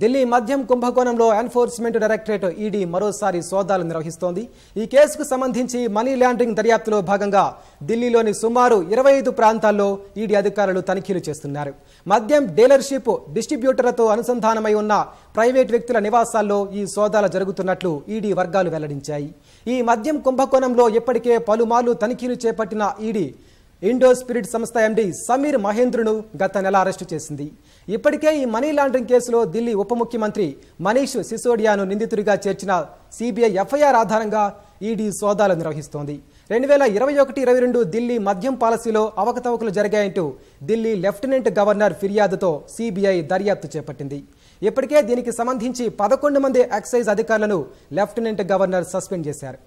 ఢిల్లీ మద్యం కుంభకోణంలో enforcement directorate ED మరోసారి సోదాలు నిర్వహిస్తోంది ఈ కేసుకు సంబంధించి మనీ లాండరింగ్ దర్యాప్తులో భాగంగా ఢిల్లీలోని సుమారు ఇరవై ఐదు ప్రాంతాల్లో ఈడీ అధికారులు తనిఖీలు చేస్తున్నారు మద్యం డీలర్షిప్ డిస్ట్రిబ్యూటర్లతో అనుసంధానమై ఉన్న ప్రైవేట్ వ్యక్తుల నివాసాల్లో ఈ సోదాలు జరుగుతున్నట్లు ఈడీ వర్గాలు వెల్లడించాయి ఈ మద్యం కుంభకోణంలో ఇప్పటికే పలుమార్లు తనిఖీలు చేపట్టిన ఈడీ ఇండో స్పిరిట్ సంస్థ ఎండీ సమీర్ మహేంద్రును గత నెల అరెస్టు చేసింది ఇప్పటికే ఈ మనీ లాండరింగ్ కేసులో ఢిల్లీ ఉప ముఖ్యమంత్రి మనీష్ సిసోడియాను నిందితుడిగా చేర్చిన సిబిఐ ఎఫ్ఐఆర్ ఆధారంగా ఈడీ సోదాలు నిర్వహిస్తోంది రెండు వేల ఇరవై ఒకటి ఇరవై రెండు ఢిల్లీ మద్యం పాలసీలో అవకతవకలు జరిగాయంటూ ఢిల్లీ లెఫ్టినెంట్ గవర్నర్ ఫిర్యాదుతో సిబిఐ దర్యాప్తు చేపట్టింది ఇప్పటికే దీనికి సంబంధించి పదకొండు మంది ఎక్సైజ్ అధికారులను లెఫ్టినెంట్ గవర్నర్ సస్పెండ్ చేశారు